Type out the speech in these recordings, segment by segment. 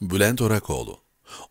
Bülent Orakoğlu,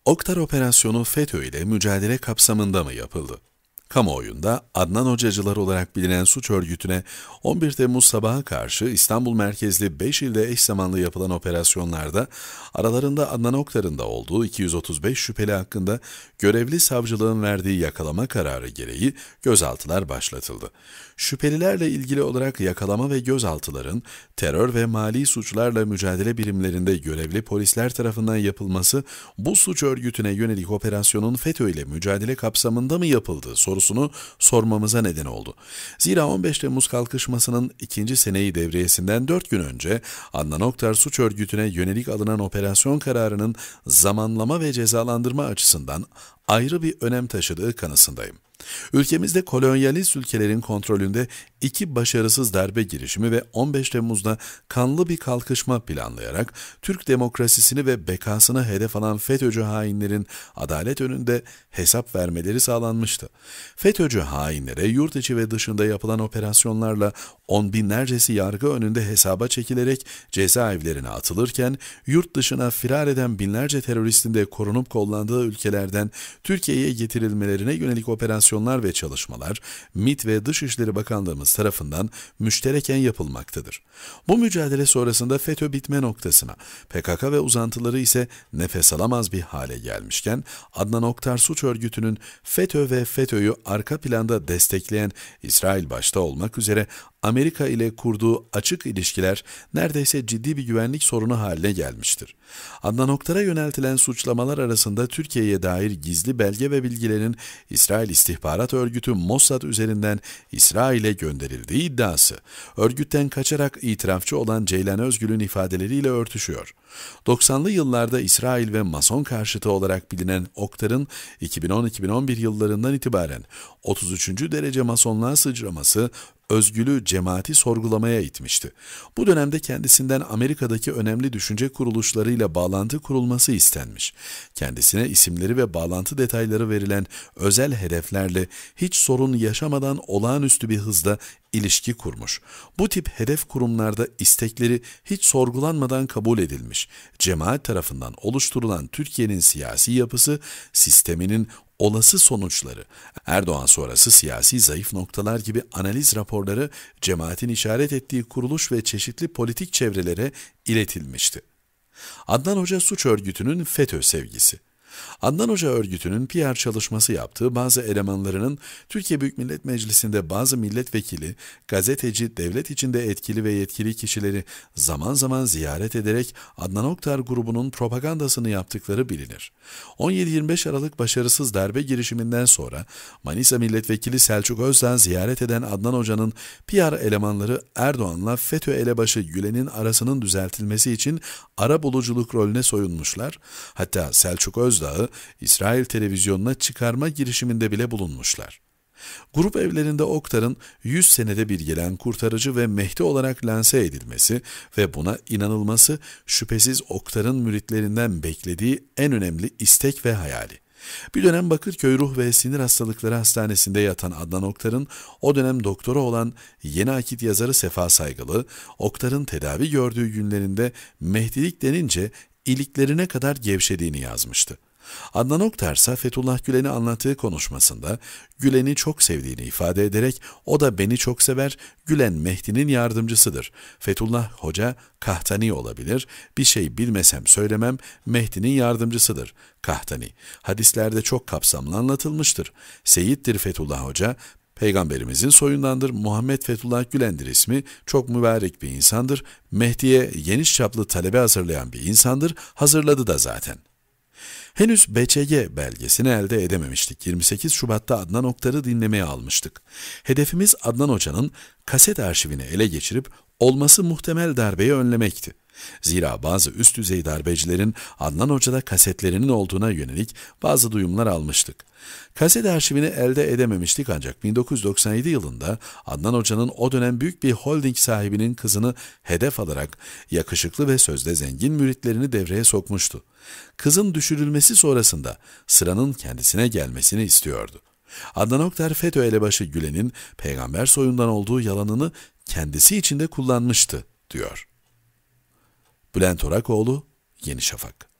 Oktar Operasyonu FETÖ ile mücadele kapsamında mı yapıldı? Kamuoyunda Adnan Hocacılar olarak bilinen suç örgütüne 11 Temmuz sabaha karşı İstanbul merkezli 5 ilde eş zamanlı yapılan operasyonlarda aralarında Adnan Oktar'ın da olduğu 235 şüpheli hakkında görevli savcılığın verdiği yakalama kararı gereği gözaltılar başlatıldı. Şüphelilerle ilgili olarak yakalama ve gözaltıların terör ve mali suçlarla mücadele birimlerinde görevli polisler tarafından yapılması bu suç örgütüne yönelik operasyonun FETÖ ile mücadele kapsamında mı yapıldığı sorusu sorusunu sormamıza neden oldu. Zira 15 Temmuz kalkışmasının ikinci seneyi devriyesinden 4 gün önce Adnan Oktar suç örgütüne yönelik alınan operasyon kararının zamanlama ve cezalandırma açısından ayrı bir önem taşıdığı kanısındayım. Ülkemizde kolonyalist ülkelerin kontrolünde iki başarısız darbe girişimi ve 15 Temmuz'da kanlı bir kalkışma planlayarak Türk demokrasisini ve bekasını hedef alan FETÖ'cü hainlerin adalet önünde hesap vermeleri sağlanmıştı. FETÖ'cü hainlere yurt içi ve dışında yapılan operasyonlarla on binlercesi yargı önünde hesaba çekilerek cezaevlerine atılırken yurt dışına firar eden binlerce teröristin de korunup kollandığı ülkelerden Türkiye'ye getirilmelerine yönelik operasyonlar operasyonlar ve çalışmalar MIT ve Dışişleri Bakanlığımız tarafından müştereken yapılmaktadır. Bu mücadele sonrasında FETÖ bitme noktasına, PKK ve uzantıları ise nefes alamaz bir hale gelmişken, Adnan Oktar suç örgütünün FETÖ ve FETÖ'yü arka planda destekleyen İsrail başta olmak üzere Amerika ile kurduğu açık ilişkiler neredeyse ciddi bir güvenlik sorunu haline gelmiştir. Adnan Oktar'a yöneltilen suçlamalar arasında Türkiye'ye dair gizli belge ve bilgilerin İsrail istihbaratı istihbarat örgütü Mossad üzerinden İsrail'e gönderildiği iddiası, örgütten kaçarak itirafçı olan Ceylan Özgül'ün ifadeleriyle örtüşüyor. 90'lı yıllarda İsrail ve Mason karşıtı olarak bilinen Oktar'ın 2010-2011 yıllarından itibaren 33. derece Masonluğa sıçraması özgülü cemaati sorgulamaya itmişti. Bu dönemde kendisinden Amerika'daki önemli düşünce kuruluşlarıyla bağlantı kurulması istenmiş. Kendisine isimleri ve bağlantı detayları verilen özel hedeflerle hiç sorun yaşamadan olağanüstü bir hızda ilişki kurmuş. Bu tip hedef kurumlarda istekleri hiç sorgulanmadan kabul edilmiş. Cemaat tarafından oluşturulan Türkiye'nin siyasi yapısı, sisteminin olası sonuçları, Erdoğan sonrası siyasi zayıf noktalar gibi analiz raporları cemaatin işaret ettiği kuruluş ve çeşitli politik çevrelere iletilmişti. Adnan Hoca suç örgütünün FETÖ sevgisi, Adnan Hoca örgütünün PR çalışması yaptığı bazı elemanlarının Türkiye Büyük Millet Meclisi'nde bazı milletvekili, gazeteci, devlet içinde etkili ve yetkili kişileri zaman zaman ziyaret ederek Adnan Oktar grubunun propagandasını yaptıkları bilinir. 17-25 Aralık başarısız darbe girişiminden sonra Manisa Milletvekili Selçuk Özden ziyaret eden Adnan Hoca'nın PR elemanları Erdoğan'la FETÖ elebaşı Gülen'in arasının düzeltilmesi için ara buluculuk rolüne soyunmuşlar. Hatta Selçuk Özden tuzağı İsrail televizyonuna çıkarma girişiminde bile bulunmuşlar. Grup evlerinde Oktar'ın 100 senede bir gelen kurtarıcı ve Mehdi olarak lanse edilmesi ve buna inanılması şüphesiz Oktar'ın müritlerinden beklediği en önemli istek ve hayali. Bir dönem Bakırköy Ruh ve Sinir Hastalıkları Hastanesi'nde yatan Adnan Oktar'ın o dönem doktoru olan yeni akit yazarı Sefa Saygılı, Oktar'ın tedavi gördüğü günlerinde mehdilik denince iliklerine kadar gevşediğini yazmıştı. Adnan Oktar ise Fethullah Gülen'i anlattığı konuşmasında Gülen'i çok sevdiğini ifade ederek o da beni çok sever, Gülen Mehdi'nin yardımcısıdır. Fethullah Hoca kahtani olabilir, bir şey bilmesem söylemem Mehdi'nin yardımcısıdır. Kahtani, hadislerde çok kapsamlı anlatılmıştır. Seyittir Fethullah Hoca, Peygamberimizin soyundandır. Muhammed Fethullah Gülendir ismi çok mübarek bir insandır. Mehdi'ye geniş çaplı talebe hazırlayan bir insandır. Hazırladı da zaten. Henüz BCG belgesini elde edememiştik. 28 Şubat'ta Adnan Oktar'ı dinlemeye almıştık. Hedefimiz Adnan Hoca'nın kaset arşivini ele geçirip olması muhtemel darbeyi önlemekti. Zira bazı üst düzey darbecilerin Adnan Hoca'da kasetlerinin olduğuna yönelik bazı duyumlar almıştık. Kaset arşivini elde edememiştik ancak 1997 yılında Adnan Hoca'nın o dönem büyük bir holding sahibinin kızını hedef alarak yakışıklı ve sözde zengin müritlerini devreye sokmuştu. Kızın düşürülmesi sonrasında sıranın kendisine gelmesini istiyordu. Adnan Oktar FETÖ elebaşı Gülen'in peygamber soyundan olduğu yalanını kendisi içinde kullanmıştı, diyor. Bülent Orakoğlu, Yeni Şafak.